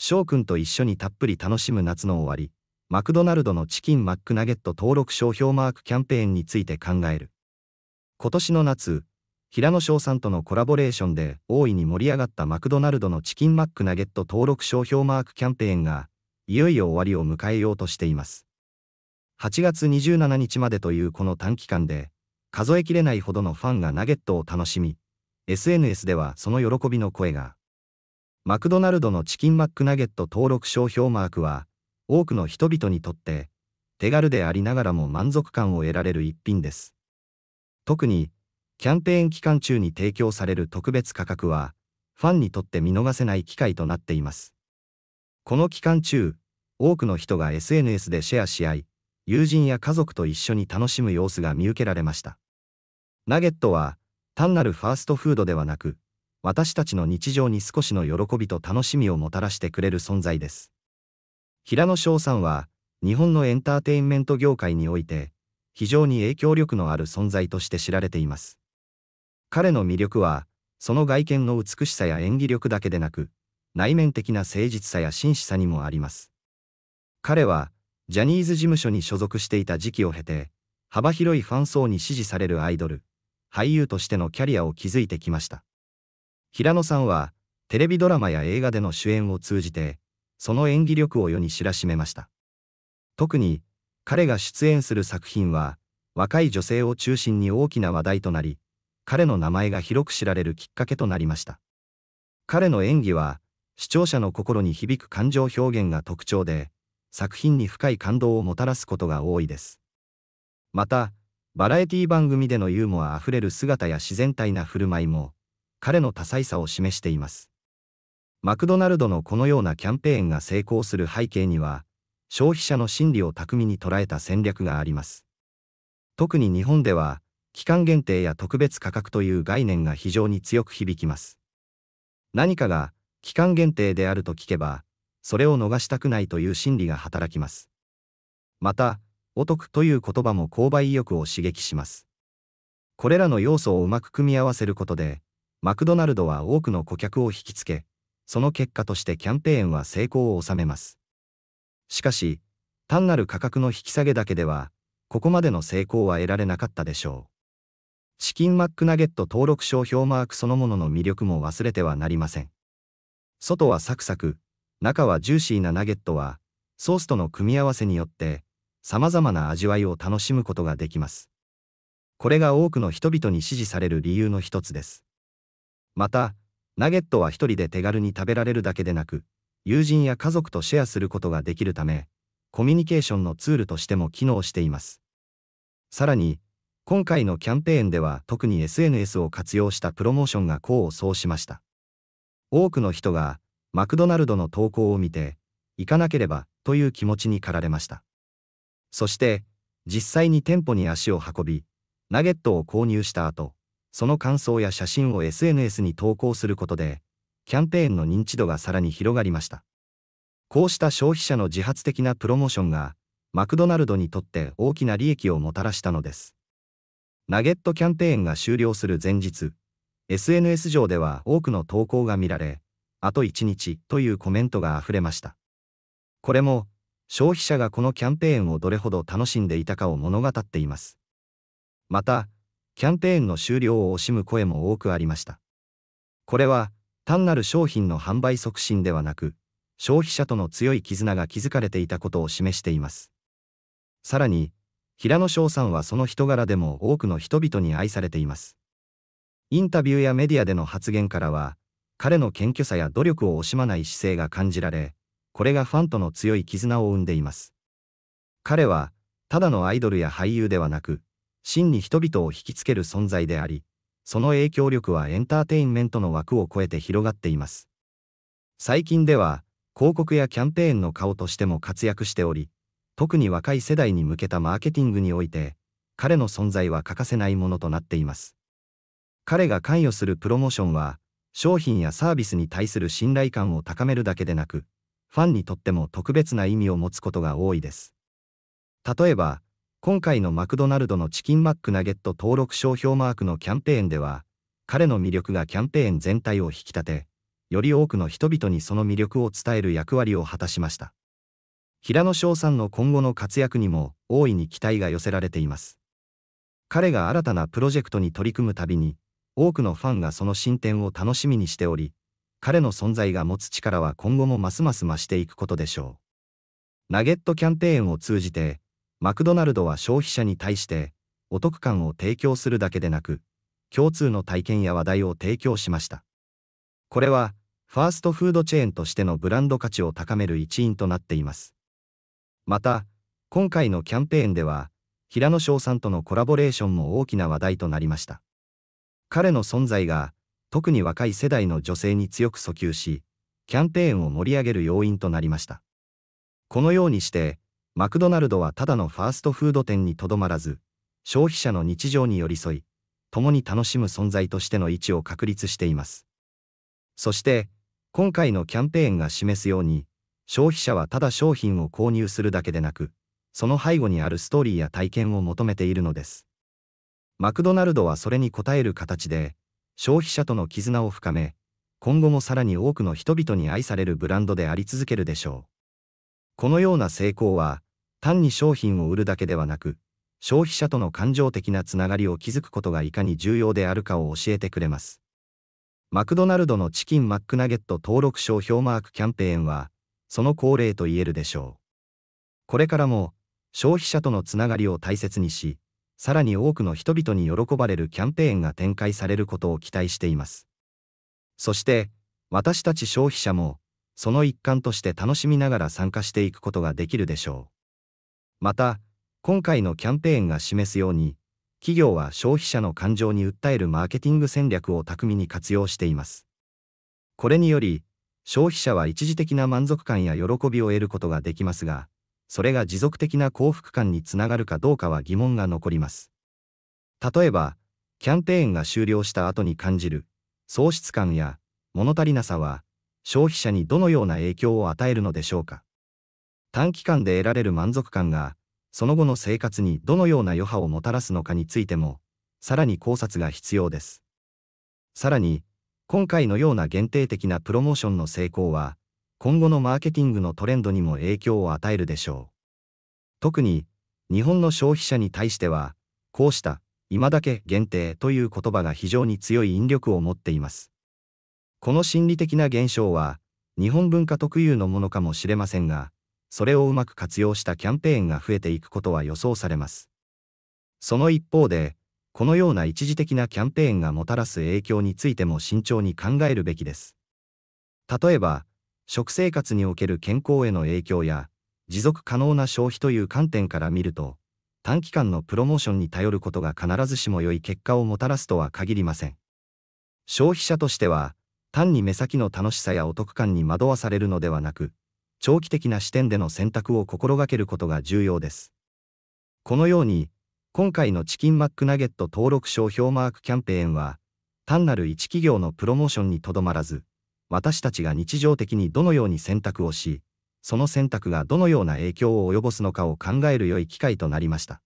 翔くんと一緒にたっぷり楽しむ夏の終わり、マクドナルドのチキンマックナゲット登録商標マークキャンペーンについて考える。今年の夏、平野翔さんとのコラボレーションで大いに盛り上がったマクドナルドのチキンマックナゲット登録商標マークキャンペーンが、いよいよ終わりを迎えようとしています。8月27日までというこの短期間で、数えきれないほどのファンがナゲットを楽しみ、SNS ではその喜びの声がマクドナルドのチキンマックナゲット登録商標マークは、多くの人々にとって、手軽でありながらも満足感を得られる一品です。特に、キャンペーン期間中に提供される特別価格は、ファンにとって見逃せない機会となっています。この期間中、多くの人が SNS でシェアし合い、友人や家族と一緒に楽しむ様子が見受けられました。ナゲットは、単なるファーストフードではなく、私たちの日常に少しの喜びと楽しみをもたらしてくれる存在です。平野翔さんは、日本のエンターテインメント業界において、非常に影響力のある存在として知られています。彼の魅力は、その外見の美しさや演技力だけでなく、内面的な誠実さや真摯さにもあります。彼は、ジャニーズ事務所に所属していた時期を経て、幅広いファン層に支持されるアイドル、俳優としてのキャリアを築いてきました。平野さんは、テレビドラマや映画での主演を通じて、その演技力を世に知らしめました。特に、彼が出演する作品は、若い女性を中心に大きな話題となり、彼の名前が広く知られるきっかけとなりました。彼の演技は、視聴者の心に響く感情表現が特徴で、作品に深い感動をもたらすことが多いです。また、バラエティ番組でのユーモアあふれる姿や自然体な振る舞いも、彼の多彩さを示しています。マクドナルドのこのようなキャンペーンが成功する背景には、消費者の心理を巧みに捉えた戦略があります。特に日本では、期間限定や特別価格という概念が非常に強く響きます。何かが期間限定であると聞けば、それを逃したくないという心理が働きます。また、お得という言葉も購買意欲を刺激します。これらの要素をうまく組み合わせることで、マクドナルドは多くの顧客を引きつけ、その結果としてキャンペーンは成功を収めます。しかし、単なる価格の引き下げだけでは、ここまでの成功は得られなかったでしょう。チキンマックナゲット登録商標マークそのものの魅力も忘れてはなりません。外はサクサク、中はジューシーなナゲットは、ソースとの組み合わせによって、様々な味わいを楽しむことができます。これが多くの人々に支持される理由の一つです。また、ナゲットは一人で手軽に食べられるだけでなく、友人や家族とシェアすることができるため、コミュニケーションのツールとしても機能しています。さらに、今回のキャンペーンでは特に SNS を活用したプロモーションが功を奏しました。多くの人が、マクドナルドの投稿を見て、行かなければという気持ちに駆られました。そして、実際に店舗に足を運び、ナゲットを購入した後、その感想や写真を SNS に投稿することで、キャンペーンの認知度がさらに広がりました。こうした消費者の自発的なプロモーションが、マクドナルドにとって大きな利益をもたらしたのです。ナゲットキャンペーンが終了する前日、SNS 上では多くの投稿が見られ、あと1日というコメントが溢れました。これも、消費者がこのキャンペーンをどれほど楽しんでいたかを物語っています。また、キャンペーンの終了を惜しむ声も多くありました。これは、単なる商品の販売促進ではなく、消費者との強い絆が築かれていたことを示しています。さらに、平野翔さんはその人柄でも多くの人々に愛されています。インタビューやメディアでの発言からは、彼の謙虚さや努力を惜しまない姿勢が感じられ、これがファンとの強い絆を生んでいます。彼は、ただのアイドルや俳優ではなく、真に人々を引きつける存在であり、その影響力はエンターテインメントの枠を超えて広がっています。最近では、広告やキャンペーンの顔としても活躍しており、特に若い世代に向けたマーケティングにおいて、彼の存在は欠かせないものとなっています。彼が関与するプロモーションは、商品やサービスに対する信頼感を高めるだけでなく、ファンにとっても特別な意味を持つことが多いです。例えば、今回のマクドナルドのチキンマックナゲット登録商標マークのキャンペーンでは、彼の魅力がキャンペーン全体を引き立て、より多くの人々にその魅力を伝える役割を果たしました。平野翔さんの今後の活躍にも大いに期待が寄せられています。彼が新たなプロジェクトに取り組むたびに、多くのファンがその進展を楽しみにしており、彼の存在が持つ力は今後もますます増していくことでしょう。ナゲットキャンペーンを通じて、マクドナルドは消費者に対してお得感を提供するだけでなく共通の体験や話題を提供しましたこれはファーストフードチェーンとしてのブランド価値を高める一因となっていますまた今回のキャンペーンでは平野翔さんとのコラボレーションも大きな話題となりました彼の存在が特に若い世代の女性に強く訴求しキャンペーンを盛り上げる要因となりましたこのようにしてマクドナルドはただのファーストフード店にとどまらず、消費者の日常に寄り添い、共に楽しむ存在としての位置を確立しています。そして、今回のキャンペーンが示すように、消費者はただ商品を購入するだけでなく、その背後にあるストーリーや体験を求めているのです。マクドナルドはそれに応える形で、消費者との絆を深め、今後もさらに多くの人々に愛されるブランドであり続けるでしょう。このような成功は、単に商品を売るだけではなく、消費者との感情的なつながりを築くことがいかに重要であるかを教えてくれます。マクドナルドのチキンマックナゲット登録商標マークキャンペーンは、その恒例と言えるでしょう。これからも、消費者とのつながりを大切にし、さらに多くの人々に喜ばれるキャンペーンが展開されることを期待しています。そして、私たち消費者も、その一環として楽しみながら参加していくことができるでしょう。また、今回のキャンペーンが示すように、企業は消費者の感情に訴えるマーケティング戦略を巧みに活用しています。これにより、消費者は一時的な満足感や喜びを得ることができますが、それが持続的な幸福感につながるかどうかは疑問が残ります。例えば、キャンペーンが終了した後に感じる喪失感や物足りなさは消費者にどのような影響を与えるのでしょうか短期間で得られる満足感が、その後の生活にどのような余波をもたらすのかについても、さらに考察が必要です。さらに、今回のような限定的なプロモーションの成功は、今後のマーケティングのトレンドにも影響を与えるでしょう。特に、日本の消費者に対しては、こうした、今だけ限定という言葉が非常に強い引力を持っています。この心理的な現象は、日本文化特有のものかもしれませんが、それをうまく活用したキャンペーンが増えていくことは予想されます。その一方で、このような一時的なキャンペーンがもたらす影響についても慎重に考えるべきです。例えば、食生活における健康への影響や、持続可能な消費という観点から見ると、短期間のプロモーションに頼ることが必ずしも良い結果をもたらすとは限りません。消費者としては、単に目先の楽しさやお得感に惑わされるのではなく、長期的な視点での選択を心がけることが重要です。このように、今回のチキンマックナゲット登録商標マークキャンペーンは、単なる一企業のプロモーションにとどまらず、私たちが日常的にどのように選択をし、その選択がどのような影響を及ぼすのかを考える良い機会となりました。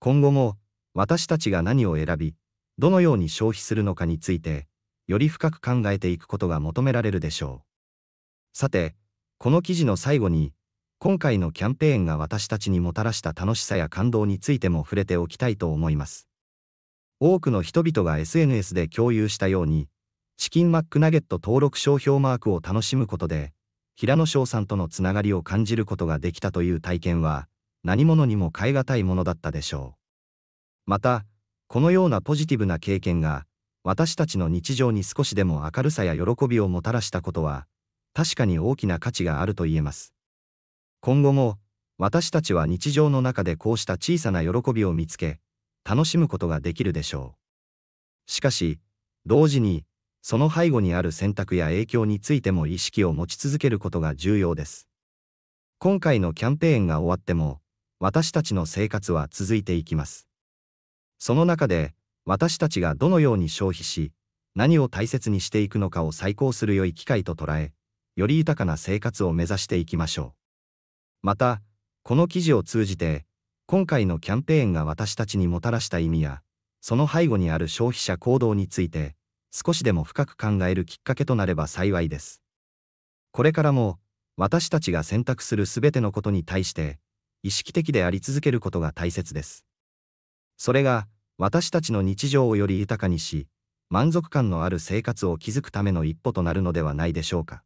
今後も、私たちが何を選び、どのように消費するのかについて、より深く考えていくことが求められるでしょう。さて、この記事の最後に、今回のキャンペーンが私たちにもたらした楽しさや感動についても触れておきたいと思います。多くの人々が SNS で共有したように、チキンマックナゲット登録商標マークを楽しむことで、平野翔さんとのつながりを感じることができたという体験は、何者にも代え難いものだったでしょう。また、このようなポジティブな経験が、私たちの日常に少しでも明るさや喜びをもたらしたことは、確かに大きな価値があると言えます。今後も、私たちは日常の中でこうした小さな喜びを見つけ、楽しむことができるでしょう。しかし、同時に、その背後にある選択や影響についても意識を持ち続けることが重要です。今回のキャンペーンが終わっても、私たちの生活は続いていきます。その中で、私たちがどのように消費し、何を大切にしていくのかを再考する良い機会と捉え、より豊かな生活を目指していきましょう。また、この記事を通じて、今回のキャンペーンが私たちにもたらした意味や、その背後にある消費者行動について、少しでも深く考えるきっかけとなれば幸いです。これからも、私たちが選択するすべてのことに対して、意識的であり続けることが大切です。それが、私たちの日常をより豊かにし、満足感のある生活を築くための一歩となるのではないでしょうか。